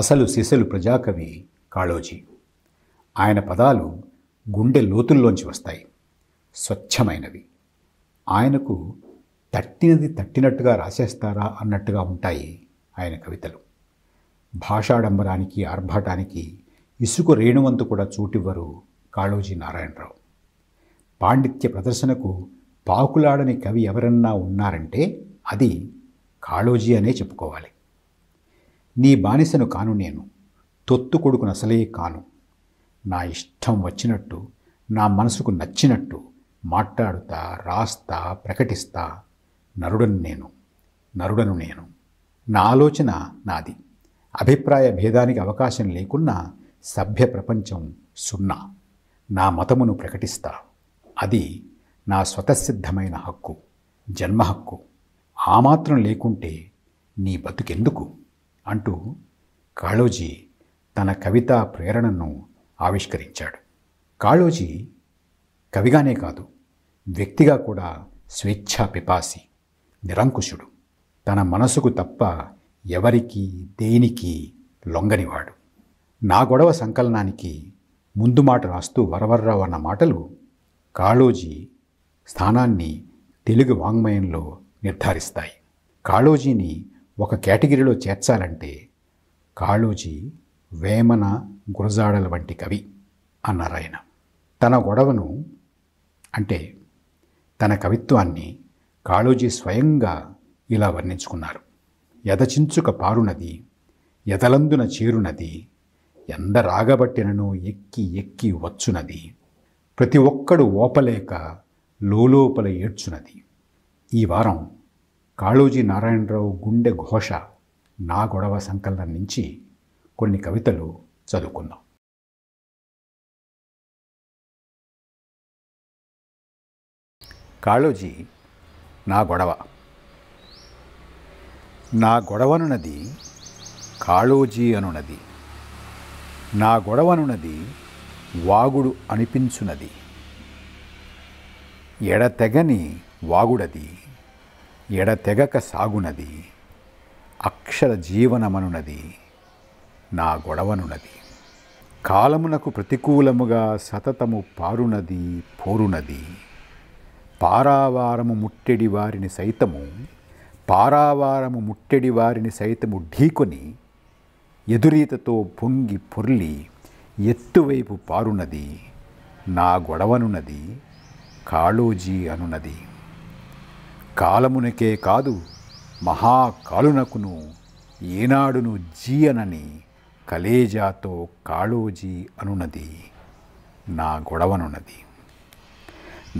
అసలు సిసలు ప్రజాకవి కాళోజీ ఆయన పదాలు గుండె లోతుల్లోంచి వస్తాయి స్వచ్ఛమైనవి ఆయనకు తట్టినది తట్టినట్టుగా రాసేస్తారా అన్నట్టుగా ఉంటాయి ఆయన కవితలు భాషాడంబరానికి ఆర్భాటానికి ఇసుక రేణువంతు కూడా చోటివ్వరు కాళోజీ నారాయణరావు పాండిత్య ప్రదర్శనకు పాకులాడని కవి ఎవరన్నా ఉన్నారంటే అది కాళోజీ అనే చెప్పుకోవాలి నీ బానిసను కాను నేను తొత్తు కొడుకును అసలే కాను నా ఇష్టం వచ్చినట్టు నా మనసుకు నచ్చినట్టు మాట్లాడుతా రాస్తా ప్రకటిస్తా నరుడను నేను నరుడను నేను నా ఆలోచన నాది అభిప్రాయ భేదానికి అవకాశం లేకున్నా సభ్య ప్రపంచం సున్నా నా మతమును ప్రకటిస్తా అది నా స్వతసిద్ధమైన హక్కు జన్మ హక్కు ఆ మాత్రం లేకుంటే నీ బతుకెందుకు అంటూ కాళోజీ తన కవితా ప్రేరణను ఆవిష్కరించాడు కాళోజీ కవిగానే కాదు వ్యక్తిగా కూడా స్వేచ్ఛా పిపాసి నిరంకుశుడు తన మనసుకు తప్ప ఎవరికి దేనికి లొంగనివాడు నా గొడవ సంకలనానికి ముందు మాట రాస్తూ వరవర్రావు అన్న మాటలు కాళోజీ స్థానాన్ని తెలుగు వాంగ్మయంలో నిర్ధారిస్తాయి కాళోజీని ఒక కేటగిరీలో చేర్చాలంటే కాళూజీ వేమన గురజాడల వంటి కవి అన్నారు ఆయన తన గొడవను అంటే తన కవిత్వాన్ని కాళూజీ స్వయంగా ఇలా వర్ణించుకున్నారు ఎదచించుక పారునది ఎదలందున చేరునది ఎందరాగబట్టినను ఎక్కి ఎక్కి వచ్చునది ప్రతి ఒక్కడు ఓపలేక లోలోపల ఏడ్చునది ఈ వారం కాళోజీ నారాయణరావు గుండె ఘోష నా గొడవ సంకలనం నుంచి కొన్ని కవితలు చదువుకుందాం కాళోజీ నా గొడవ నా గొడవనున్నది కాళోజీ అనున్నది నా గొడవనున్నది వాగుడు అనిపించునది ఎడతెగని వాగుడది ఎడతెగక సాగునది అక్షర జీవనమనునది నా గొడవనున్నది కాలమునకు ప్రతికూలముగా సతతము పారునది పోరునది పారావారము ముట్టెడి వారిని సైతము పారావారము ముట్టెడి వారిని సైతము ఢీకొని ఎదురీతతో పొంగి పొర్లి ఎత్తువైపు పారునది నా గొడవనున్నది కాళోజీ అనునది కాలమునకే కాదు మహాకాలునకును ఏనాడును జీయనని కలేజాతో కాళోజీ అనున్నది నా గొడవనున్నది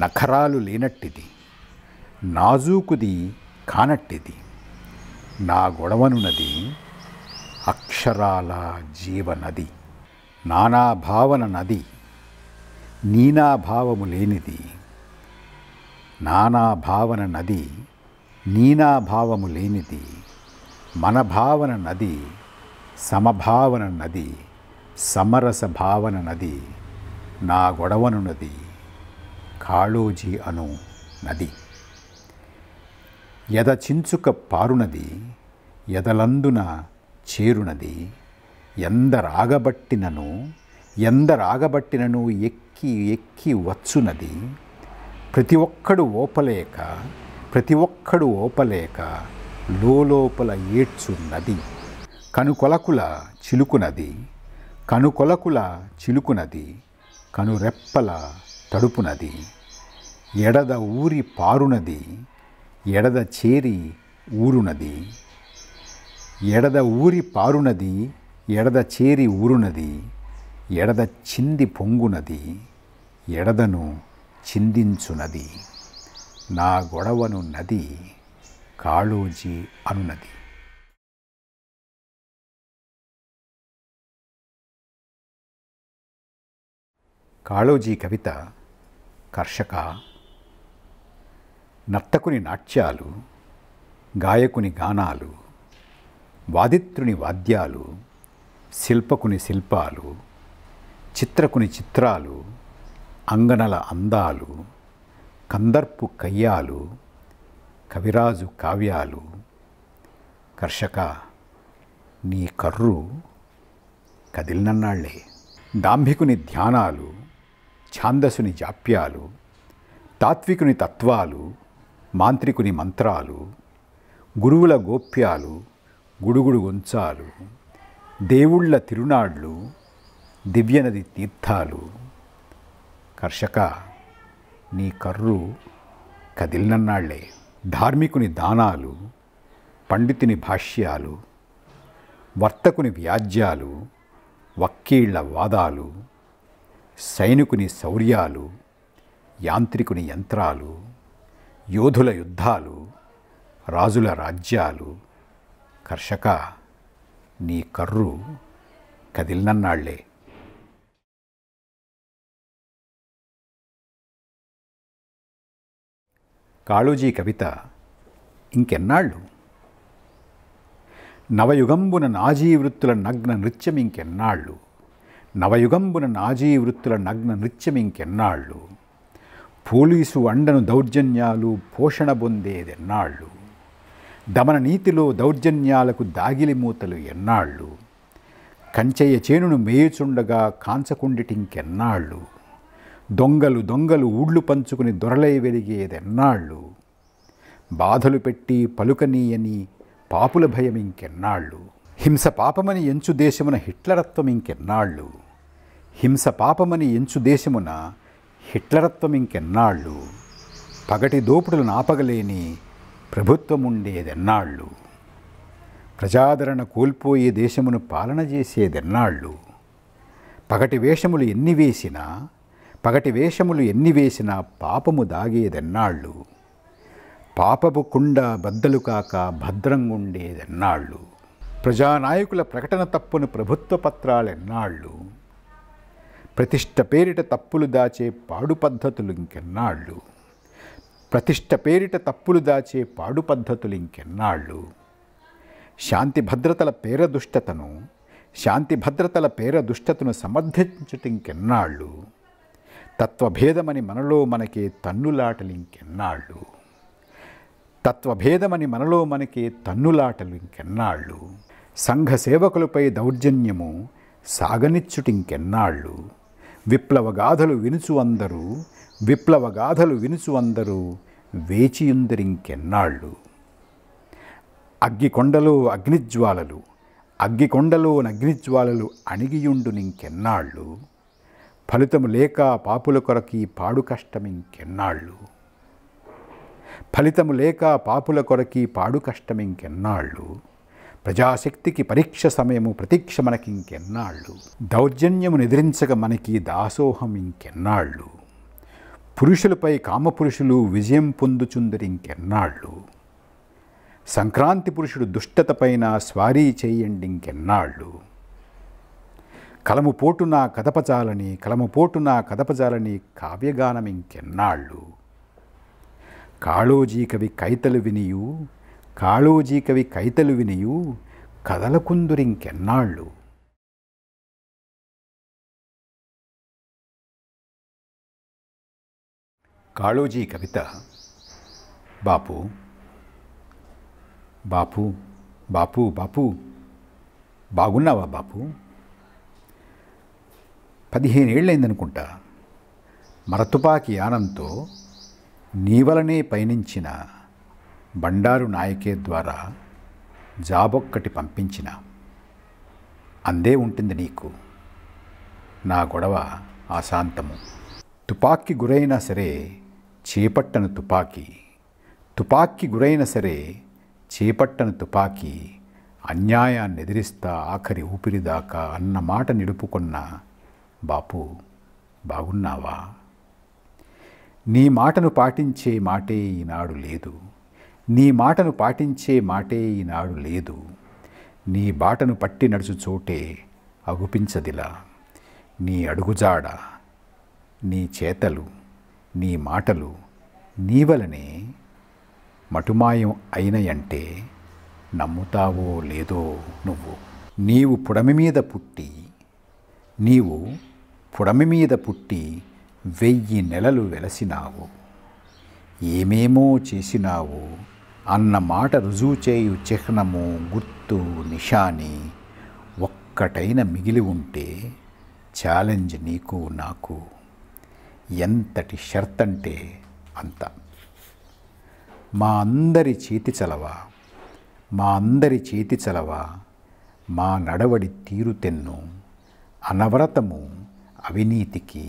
నఖరాలు లేనట్టిది నాజూకుది కానట్టిది నా గొడవనున్నది అక్షరాల జీవనది నానాభావన నది నీనాభావము లేనిది నానా భావన నది నీనా భావము లేనిది మన భావన నది సమభావన నది సమరస భావన నది నా గొడవను నది కాళోజీ అను నది చించుక పారునది ఎదలందున చేరునది ఎందరాగబట్టినను ఎందరాగబట్టినను ఎక్కి ఎక్కి వచ్చునది ప్రతి ఒక్కడు ఓపలేక ప్రతి ఒక్కడు ఓపలేక లోపల నది కనుకొలకుల చిలుకునది కనుకొలకుల చిలుకునది కనురెప్పల తడుపునది ఎడద ఊరి పారునది ఎడద చేరి ఊరునది ఎడద ఊరి పారునది ఎడద చేరి ఊరునది ఎడద చింది పొంగునది ఎడదను చిందించునది నా గొడవను నది కాళోజీ అనునది కాళోజీ కవిత కర్షక నర్తకుని నాట్యాలు గాయకుని గానాలు వాదిత్రుని వాద్యాలు శిల్పకుని శిల్పాలు చిత్రకుని చిత్రాలు అంగనల అందాలు కందర్పు కయ్యాలు కవిరాజు కావ్యాలు కర్షక నీ కర్రు కదిలినన్నాళ్లే దాంభికుని ధ్యానాలు ఛాందసుని జాప్యాలు తాత్వికుని తత్వాలు మాంత్రికుని మంత్రాలు గురువుల గోప్యాలు గుడుగుడు గొంచాలు దేవుళ్ళ తిరునాళ్ళు దివ్యనది తీర్థాలు కర్షక నీ కర్రు కదిలినన్నాళ్లే ధార్మికుని దానాలు పండితుని భాష్యాలు వర్తకుని వ్యాజ్యాలు వక్కీళ్ల వాదాలు సైనికుని శౌర్యాలు యాంత్రికుని యంత్రాలు యోధుల యుద్ధాలు రాజుల రాజ్యాలు కర్షక నీ కర్రు కదిలినన్నాళ్లే కాళూజీ కవిత ఇంకెన్నాళ్ళు నవయుగంబున నాజీ వృత్తుల నగ్న నృత్యం ఇంకెన్నాళ్ళు నవయుగంబున నాజీ వృత్తుల నగ్న నృత్యం ఇంకెన్నాళ్ళు పోలీసు అండను దౌర్జన్యాలు పోషణ పొందేదెన్నాళ్ళు దమన నీతిలో దౌర్జన్యాలకు దాగిలి మూతలు ఎన్నాళ్ళు కంచయ్య చేనును మేయుచుండగా కాంచకుండిటింకెన్నాళ్ళు దొంగలు దొంగలు ఊళ్ళు పంచుకుని దొరలై వెలిగేదెన్నాళ్ళు బాధలు పెట్టి పలుకనీయని పాపుల భయం ఇంకెన్నాళ్ళు హింస పాపమని ఎంచు దేశమున హిట్లరత్వం ఇంకెన్నాళ్ళు హింస పాపమని ఎంచు దేశమున హిట్లరత్వం ఇంకెన్నాళ్ళు పగటి దోపుడులను ఆపగలేని ప్రభుత్వం ఉండేదెన్నాళ్ళు ప్రజాదరణ కోల్పోయే దేశమును పాలన చేసేదెన్నాళ్ళు పగటి వేషములు ఎన్ని వేసినా పగటి వేషములు ఎన్ని వేసినా పాపము దాగేదెన్నాళ్ళు పాపపు కుండ బద్దలు కాక భద్రంగుండేదెన్నాళ్ళు ప్రజానాయకుల ప్రకటన తప్పును ప్రభుత్వ పత్రాలెన్నాళ్ళు ప్రతిష్ట పేరిట తప్పులు దాచే పాడు పద్ధతులు ఇంకెన్నాళ్ళు ప్రతిష్ట పేరిట తప్పులు దాచే పాడు పద్ధతులు ఇంకెన్నాళ్ళు శాంతి భద్రతల పేర దుష్టతను శాంతి భద్రతల పేర దుష్టతను సమర్థించుట ఇంకెన్నాళ్ళు తత్వభేదమని మనలో మనకి తన్నులాటలు ఇంకెన్నాళ్ళు తత్వభేదమని మనలో మనకి తన్నులాటలు ఇంకెన్నాళ్ళు సంఘ సేవకులపై దౌర్జన్యము సాగనిచ్చుటింకెన్నాళ్ళు విప్లవగాథలు వినుచు అందరూ విప్లవగాథలు వినుచు అందరూ వేచియుందరింకెన్నాళ్ళు అగ్గికొండలో అగ్నిజ్వాలలు అగ్గికొండలో అగ్నిజ్వాలలు అణిగియుండు నింకెన్నాళ్ళు ఫలితము లేక పాపుల కొరకి పాడు కష్టమింకెన్నాళ్ళు ఫలితము లేక పాపుల కొరకి పాడు కష్టమింకెన్నాళ్ళు ప్రజాశక్తికి పరీక్ష సమయము ప్రతీక్ష మనకి ఇంకెన్నాళ్ళు దౌర్జన్యము నిద్రించక మనకి దాసోహం ఇంకెన్నాళ్ళు పురుషులపై కామపురుషులు విజయం పొందుచుందరి ఇంకెన్నాళ్ళు సంక్రాంతి పురుషుడు దుష్టత పైన స్వారీ చేయండి ఇంకెన్నాళ్ళు కలము పోటున కథపచాలని కలము పోటున కథపచాలని కావ్యగానం ఇంకెన్నాళ్ళు కాళోజీ కవి కైతలు వినియు కాళోజీ కవి కైతలు వినియు కదలకుందురింకెన్నాళ్ళు కాళోజీ కవిత బాపు బాపు బాపు బాపు బాగున్నావా బాపు పదిహేను ఏళ్ళైందనుకుంటా మరతుపాకి యానంతో నీవలనే పయనించిన బండారు నాయకే ద్వారా జాబొక్కటి పంపించిన అందే ఉంటుంది నీకు నా గొడవ ఆశాంతము తుపాకి గురైనా సరే చేపట్టను తుపాకి తుపాకి గురైనా సరే చేపట్టను తుపాకి అన్యాయాన్ని ఎదిరిస్తా ఆఖరి ఊపిరిదాకా అన్న మాట నిలుపుకున్న బాపు బాగున్నావా నీ మాటను పాటించే మాటే ఈనాడు లేదు నీ మాటను పాటించే మాటే ఈనాడు లేదు నీ బాటను పట్టి నడుచు చోటే అగుపించదిలా నీ అడుగుజాడ నీ చేతలు నీ మాటలు నీవలనే మటుమాయం అయినయంటే నమ్ముతావో లేదో నువ్వు నీవు పుడమి మీద పుట్టి నీవు కుడమి మీద పుట్టి వెయ్యి నెలలు వెలసినావు ఏమేమో చేసినావు అన్న మాట రుజువు చేయు చిహ్నము గుర్తు నిషాని ఒక్కటైన మిగిలి ఉంటే ఛాలెంజ్ నీకు నాకు ఎంతటి షర్త్ అంటే అంత మా అందరి చేతి చలవ మా అందరి చేతి చలవ మా నడవడి తీరుతెన్ను అనవరతము అవినీతికి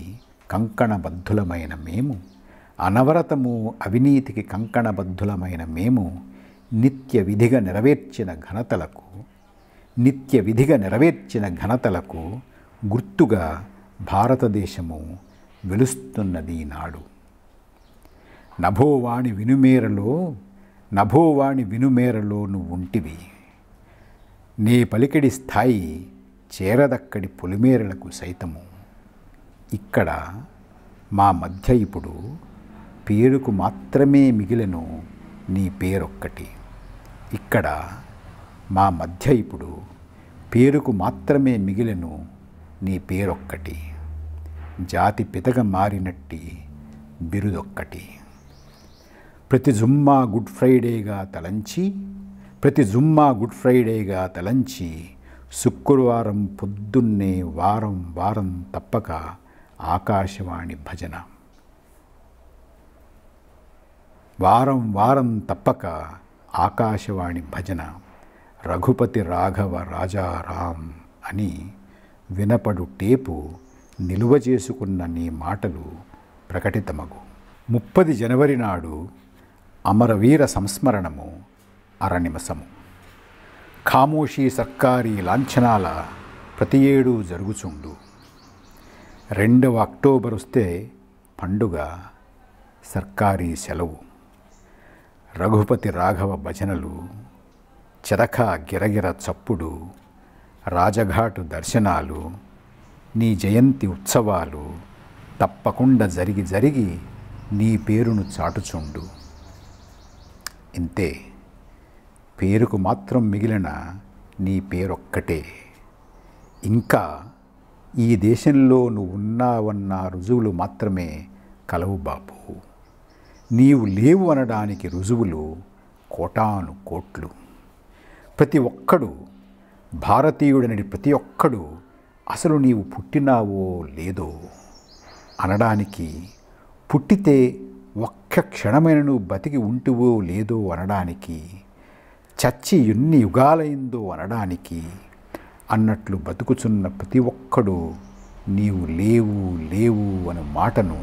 కంకణబద్ధులమైన మేము అనవరతము అవినీతికి కంకణబద్ధులమైన మేము నిత్య విధిగా నెరవేర్చిన ఘనతలకు నిత్య విధిగా నెరవేర్చిన ఘనతలకు గుర్తుగా భారతదేశము వెలుస్తున్నది నాడు నభోవాణి వినుమేరలో నభోవాణి వినుమేరలో నువ్వు ఉంటివి నీ పలికిడి స్థాయి చేరదక్కడి పొలిమేరలకు సైతము ఇక్కడ మా మధ్య ఇప్పుడు పేరుకు మాత్రమే మిగిలను నీ పేరొక్కటి ఇక్కడ మా మధ్య ఇప్పుడు పేరుకు మాత్రమే మిగిలను నీ పేరొక్కటి జాతి పితగ మారినట్టి బిరుదొక్కటి ప్రతి జుమ్మా గుడ్ ఫ్రైడేగా తలంచి ప్రతి జుమ్మా గుడ్ ఫ్రైడేగా తలంచి శుక్రవారం పొద్దున్నే వారం వారం తప్పక ఆకాశవాణి భజన వారం వారం తప్పక ఆకాశవాణి భజన రఘుపతి రాఘవ రాజారాం అని వినపడు టేపు నిలువ చేసుకున్న నీ మాటలు ప్రకటితమగు ముప్పది జనవరి నాడు అమరవీర సంస్మరణము అరనిమసము ఖామోషీ సర్కారీ లాంఛనాల ప్రతి ఏడూ జరుగుచుండు రెండవ అక్టోబర్ వస్తే పండుగ సర్కారీ సెలవు రఘుపతి రాఘవ భజనలు చెరక గిరగిర చప్పుడు రాజఘాటు దర్శనాలు నీ జయంతి ఉత్సవాలు తప్పకుండా జరిగి జరిగి నీ పేరును చాటుచుండు ఇంతే పేరుకు మాత్రం మిగిలిన నీ పేరొక్కటే ఇంకా ఈ దేశంలో నువ్వు ఉన్నావన్న రుజువులు మాత్రమే కలవు బాబు నీవు లేవు అనడానికి రుజువులు కోటాను కోట్లు ప్రతి ఒక్కడు భారతీయుడనడి ప్రతి ఒక్కడు అసలు నీవు పుట్టినావో లేదో అనడానికి పుట్టితే ఒక్క క్షణమైన నువ్వు బతికి ఉంటువో లేదో అనడానికి చచ్చి ఎన్ని యుగాలైందో అనడానికి అన్నట్లు బతుకుచున్న ప్రతి ఒక్కడు నీవు లేవు లేవు అనే మాటను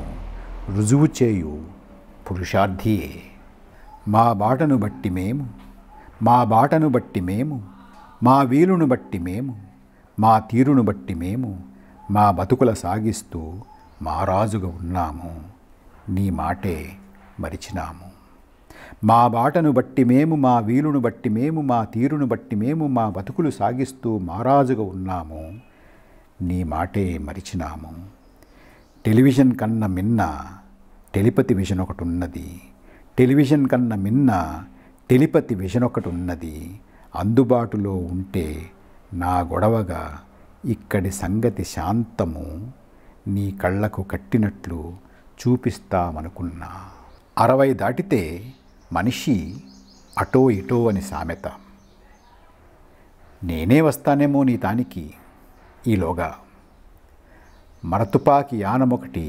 రుజువు చేయు పురుషార్థియే మా బాటను బట్టి మేము మా బాటను బట్టి మేము మా వీలును బట్టి మేము మా తీరును బట్టి మేము మా బతుకుల సాగిస్తూ మా రాజుగా ఉన్నాము నీ మాటే మరిచినాము మా బాటను బట్టి మేము మా వీలును బట్టి మేము మా తీరును బట్టి మేము మా బతుకులు సాగిస్తూ మారాజుగా ఉన్నాము నీ మాటే మరిచినాము టెలివిజన్ కన్న మిన్న టెలిపతి విజన్ ఒకటి ఉన్నది టెలివిజన్ కన్న మిన్న టెలిపతి విజన్ ఒకటి ఉన్నది అందుబాటులో ఉంటే నా గొడవగా ఇక్కడి సంగతి శాంతము నీ కళ్ళకు కట్టినట్లు చూపిస్తామనుకున్నా అరవై దాటితే మనిషి అటో ఇటో అని సామెత నేనే వస్తానేమో నీ దానికి ఈలోగా మరతుపాకి యానమొకటి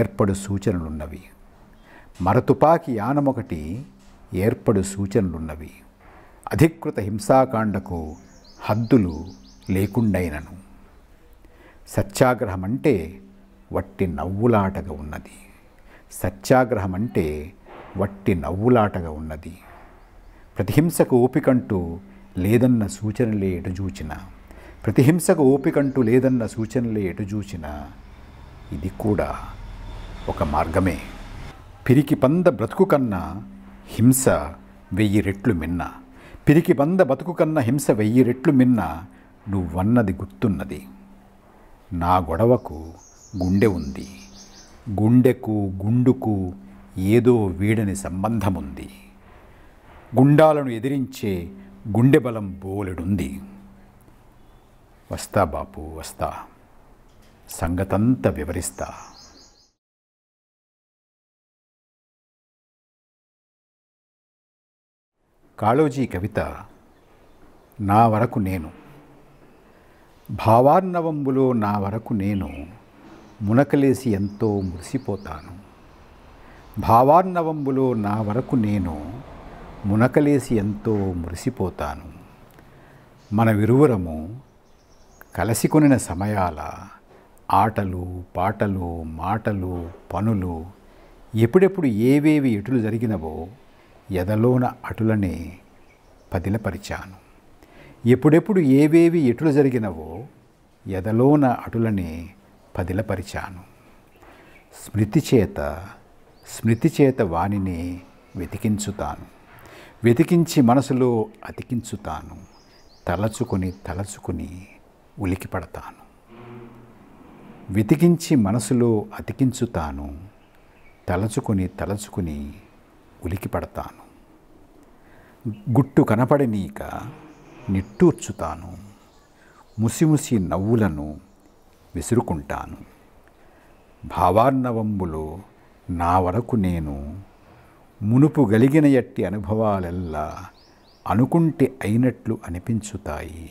ఏర్పడు సూచనలున్నవి మరతుపాకి యానమొకటి ఏర్పడు సూచనలున్నవి అధికృత హింసాకాండకు హద్దులు లేకుండైనను సత్యాగ్రహం అంటే వట్టి నవ్వులాటగా ఉన్నది సత్యాగ్రహం అంటే వట్టి నవ్వులాటగా ఉన్నది ప్రతిహింసకు ఓపికంటూ లేదన్న సూచనలే ఎటుచూచిన ప్రతిహింసకు ఓపికంటూ లేదన్న సూచనలే ఎటుచూచిన ఇది కూడా ఒక మార్గమే పిరికి పంద బ్రతుకు కన్నా హింస వెయ్యి రెట్లు మిన్న పిరికి పంద బతుకు కన్నా హింస వెయ్యి రెట్లు మిన్న నువ్వన్నది గుర్తున్నది నా గొడవకు గుండె ఉంది గుండెకు గుండుకు ఏదో వీడని సంబంధముంది గుండాలను ఎదిరించే గుండె బలం బోలెడుంది వస్తా బాపు వస్తా సంగతంత వివరిస్తా కాళోజీ కవిత నా వరకు నేను భావార్ణవంబులో నా వరకు నేను మునకలేసి ఎంతో మురిసిపోతాను భావార్ణవంబులో నా వరకు నేను మునకలేసి ఎంతో మురిసిపోతాను మన విరువురము కొనిన సమయాల ఆటలు పాటలు మాటలు పనులు ఎప్పుడెప్పుడు ఏవేవి ఎటులు జరిగినవో ఎదలోన అటులనే పదిలపరిచాను ఎప్పుడెప్పుడు ఏవేవి ఎటులు జరిగినవో ఎదలోన అటులనే పదిలపరిచాను స్మృతి చేత స్మృతి చేత వానిని వెతికించుతాను వెతికించి మనసులో అతికించుతాను తలచుకొని తలచుకొని ఉలికిపడతాను వెతికించి మనసులో అతికించుతాను తలచుకొని తలచుకొని ఉలికిపడతాను గుట్టు కనపడనీక నిట్టూర్చుతాను ముసిముసి నవ్వులను విసురుకుంటాను భావార్ణవంబులో నా వరకు నేను మునుపు గలిగిన ఎట్టి అనుభవాలెల్లా అనుకుంటే అయినట్లు అనిపించుతాయి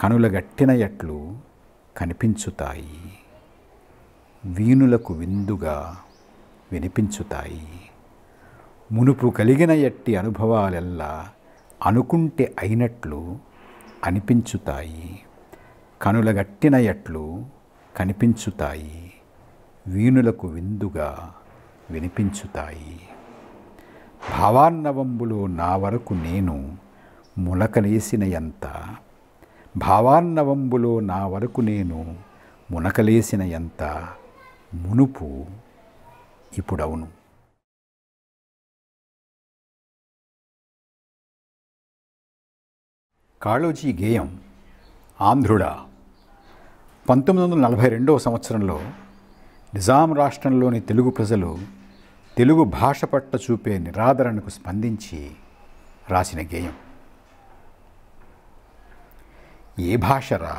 కనుల గట్టిన ఎట్లు కనిపించుతాయి వీణులకు విందుగా వినిపించుతాయి మునుపు కలిగిన ఎట్టి అనుభవాలెల్లా అనుకుంటే అయినట్లు అనిపించుతాయి కనులగట్టిన ఎట్లు కనిపించుతాయి వీణులకు విందుగా వినిపించుతాయి భావాన్నవంబులో నా వరకు నేను మునకలేసిన ఎంత భావాన్నవంబులో నా వరకు నేను మునకలేసిన ఎంత మునుపు ఇప్పుడవును కాళోజీ గేయం ఆంధ్రుడ పంతొమ్మిది వందల నలభై రెండవ సంవత్సరంలో నిజాం రాష్ట్రంలోని తెలుగు ప్రజలు తెలుగు భాష పట్ల చూపే నిరాదరణకు స్పందించి రాసిన గేయం ఏ భాషరా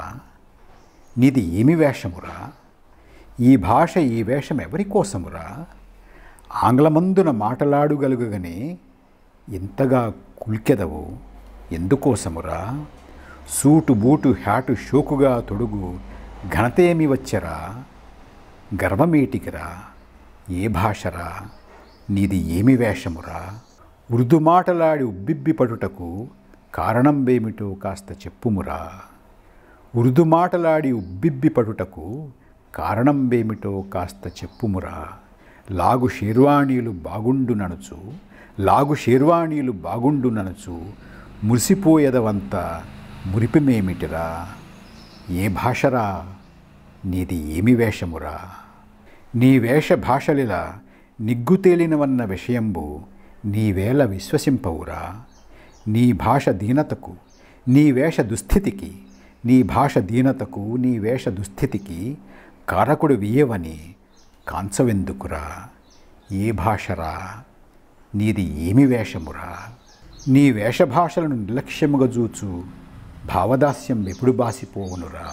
నీది ఏమి వేషమురా ఈ భాష ఈ వేషం ఎవరి కోసమురా ఆంగ్లమందున మాటలాడుగలుగని ఇంతగా కుల్కెదవు ఎందుకోసమురా సూటు బూటు హ్యాటు షోకుగా తొడుగు ఘనతేమి వచ్చరా గర్వమేటికిరా ఏ భాషరా నీది ఏమి వేషమురా ఉర్దుమాటలాడి కారణం వేమిటో కాస్త చెప్పుమురా ఉర్దుమాటలాడి కారణం వేమిటో కాస్త చెప్పుమురా లాగు షేర్వాణీలు బాగుండుననుచు లాగు షేర్వాణీలు బాగుండుననుచు మురిసిపోయేదవంత మురిపిమేమిటిరా ఏ భాషరా నీది ఏమి వేషమురా నీ వేషభాషలిలా నిగ్గుతేలినవన్న విషయంబు నీవేళ విశ్వసింపవురా నీ భాష దీనతకు నీ వేష దుస్థితికి నీ భాష దీనతకు నీ వేష దుస్థితికి కారకుడు వీయవని కాంచవెందుకురా ఏ భాషరా నీది ఏమి వేషమురా నీ వేషభాషలను నిర్లక్ష్యముగా చూచు భావదాస్యం ఎప్పుడు బాసిపోవునురా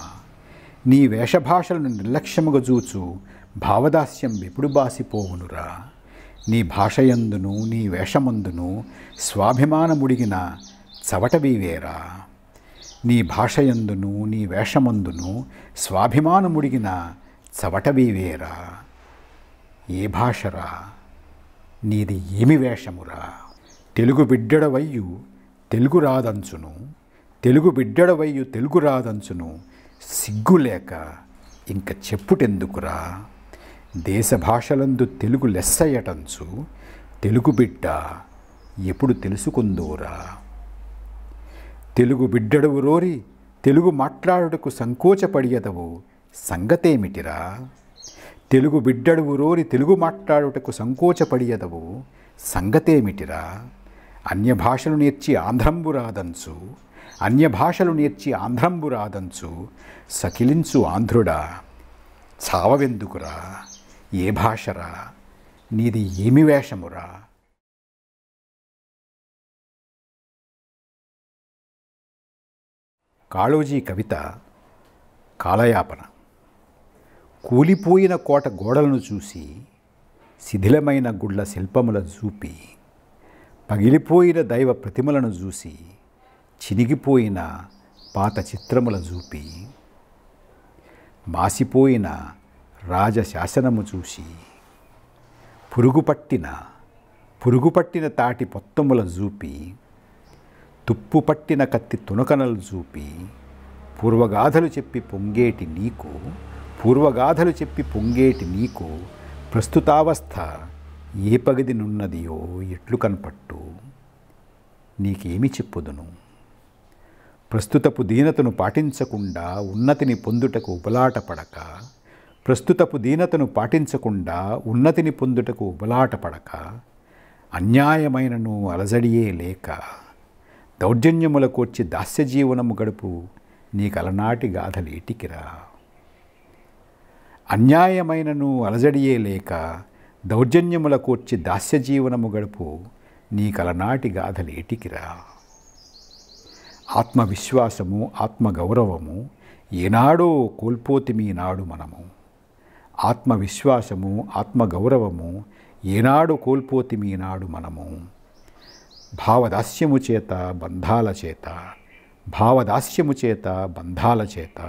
నీ వేషభాషలను నిర్లక్ష్యముగా చూచు భావదాస్యం ఎప్పుడు బాసిపోవునురా నీ భాషయందును నీ వేషమందును స్వాభిమానముడిగిన చవటవీవేరా నీ భాషయందును నీ వేషమందును స్వాభిమానముడిగిన చవటవీవేరా ఏ భాషరా నీది ఏమి వేషమురా తెలుగు బిడ్డడవయ్యు తెలుగు రాదంచును తెలుగు బిడ్డడవయ్యు తెలుగు రాదంచును సిగ్గులేక ఇంక చెప్పుటెందుకురా దేశ భాషలందు తెలుగు లెస్సయ్యటంచు తెలుగు బిడ్డ ఎప్పుడు తెలుసుకుందోరా తెలుగు బిడ్డడవు రోరి తెలుగు మాట్లాడుటకు సంకోచపడియదవు సంగతేమిటిరా తెలుగు బిడ్డడువు రోరి తెలుగు మాట్లాడుటకు సంకోచపడియదవు సంగతేమిటిరా అన్య భాషలు నేర్చి ఆంధ్రంబు రాదంచు అన్య భాషలు నేర్చి ఆంధ్రంబు రాదంచు సకిలించు ఆంధ్రుడా చావెందుకురా ఏ భాషరా నీది ఏమి వేషమురా కాళోజీ కవిత కాలయాపన కూలిపోయిన కోట గోడలను చూసి శిథిలమైన గుళ్ళ శిల్పముల చూపి పగిలిపోయిన దైవ ప్రతిమలను చూసి చినిగిపోయిన పాత చిత్రముల చూపి మాసిపోయిన రాజశాసనము చూసి పురుగుపట్టిన పురుగుపట్టిన తాటి పొత్తములను చూపి తుప్పు పట్టిన కత్తి తునకనలు చూపి పూర్వగాథలు చెప్పి పొంగేటి నీకు పూర్వగాథలు చెప్పి పొంగేటి నీకు ప్రస్తుతావస్థ ఏ పగది నున్నదియో ఎట్లు కనపట్టు నీకేమి చెప్పుదును ప్రస్తుతపు దీనతను పాటించకుండా ఉన్నతిని పొందుటకు ఉపలాటపడక ప్రస్తుతపు దీనతను పాటించకుండా ఉన్నతిని పొందుటకు పడక అన్యాయమైనను అలజడియే లేక దౌర్జన్యముల కూర్చి దాస్య జీవనము గడుపు నీకు అలనాటి గాథలేటికిరా అన్యాయమైనను అలజడియే లేక దౌర్జన్యముల కూర్చి దాస్య జీవనము గడుపు నీ కలనాటి గాథలేటికిరా ఆత్మవిశ్వాసము ఆత్మగౌరవము ఏనాడో కోల్పోతిమి నాడు మనము ఆత్మవిశ్వాసము ఆత్మగౌరవము ఏనాడు కోల్పోతి మీనాడు మనము భావదాస్యము చేత బంధాల చేత భావదాస్యము చేత బంధాల చేత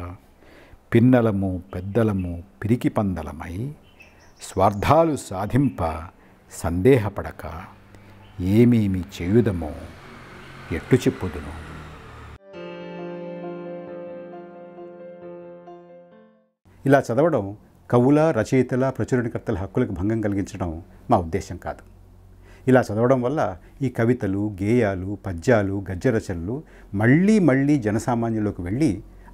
పిన్నలము పెద్దలము పిరికి పందలమై స్వార్థాలు సాధింప సందేహపడక ఏమేమి చేయుదమో ఎట్టు చెప్పుదును ఇలా చదవడం కవుల రచయితల ప్రచురణకర్తల హక్కులకు భంగం కలిగించడం మా ఉద్దేశం కాదు ఇలా చదవడం వల్ల ఈ కవితలు గేయాలు పద్యాలు గద్యరచనలు మళ్ళీ మళ్ళీ జనసామాన్యంలోకి వెళ్ళి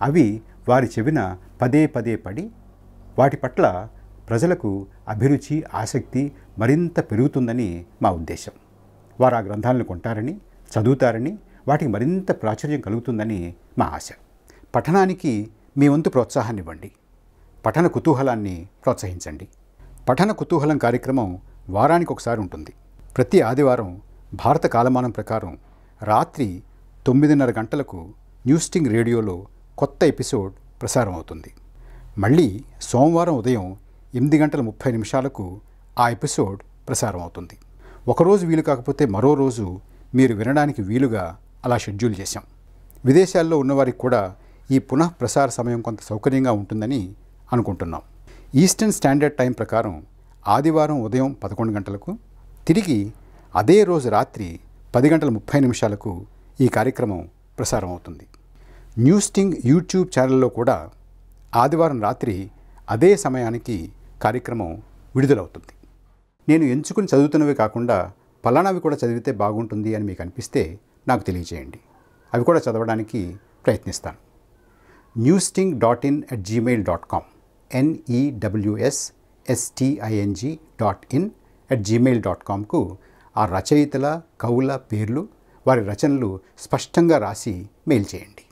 అవి వారి చెవిన పదే పదే పడి వాటి పట్ల ప్రజలకు అభిరుచి ఆసక్తి మరింత పెరుగుతుందని మా ఉద్దేశం వారు ఆ గ్రంథాలను కొంటారని చదువుతారని వాటికి మరింత ప్రాచుర్యం కలుగుతుందని మా ఆశ పఠనానికి మీ వంతు ప్రోత్సాహాన్ని ఇవ్వండి పఠన కుతూహలాన్ని ప్రోత్సహించండి పఠన కుతూహలం కార్యక్రమం వారానికి ఒకసారి ఉంటుంది ప్రతి ఆదివారం భారత కాలమానం ప్రకారం రాత్రి తొమ్మిదిన్నర గంటలకు న్యూస్టింగ్ రేడియోలో కొత్త ఎపిసోడ్ ప్రసారం అవుతుంది మళ్ళీ సోమవారం ఉదయం ఎనిమిది గంటల ముప్పై నిమిషాలకు ఆ ఎపిసోడ్ ప్రసారం అవుతుంది ఒకరోజు వీలు కాకపోతే మరో రోజు మీరు వినడానికి వీలుగా అలా షెడ్యూల్ చేశాం విదేశాల్లో ఉన్నవారికి కూడా ఈ పునఃప్రసార సమయం కొంత సౌకర్యంగా ఉంటుందని అనుకుంటున్నాం ఈస్టర్న్ స్టాండర్డ్ టైం ప్రకారం ఆదివారం ఉదయం పదకొండు గంటలకు తిరిగి అదే రోజు రాత్రి పది గంటల ముప్పై నిమిషాలకు ఈ కార్యక్రమం ప్రసారం అవుతుంది న్యూస్టింగ్ యూట్యూబ్ ఛానల్లో కూడా ఆదివారం రాత్రి అదే సమయానికి కార్యక్రమం విడుదలవుతుంది నేను ఎంచుకుని చదువుతున్నవి కాకుండా పలానావి కూడా చదివితే బాగుంటుంది అని మీకు అనిపిస్తే నాకు తెలియజేయండి అవి కూడా చదవడానికి ప్రయత్నిస్తాను న్యూస్టింగ్ dot in at Gmail dot com ఎన్ఈడబ్ల్యూఎస్ఎస్టీఐఎన్జీ dot in at Gmail dot కామ్కు ఆ రచయితల కవుల పేర్లు వారి రచనలు స్పష్టంగా రాసి మెయిల్ చేయండి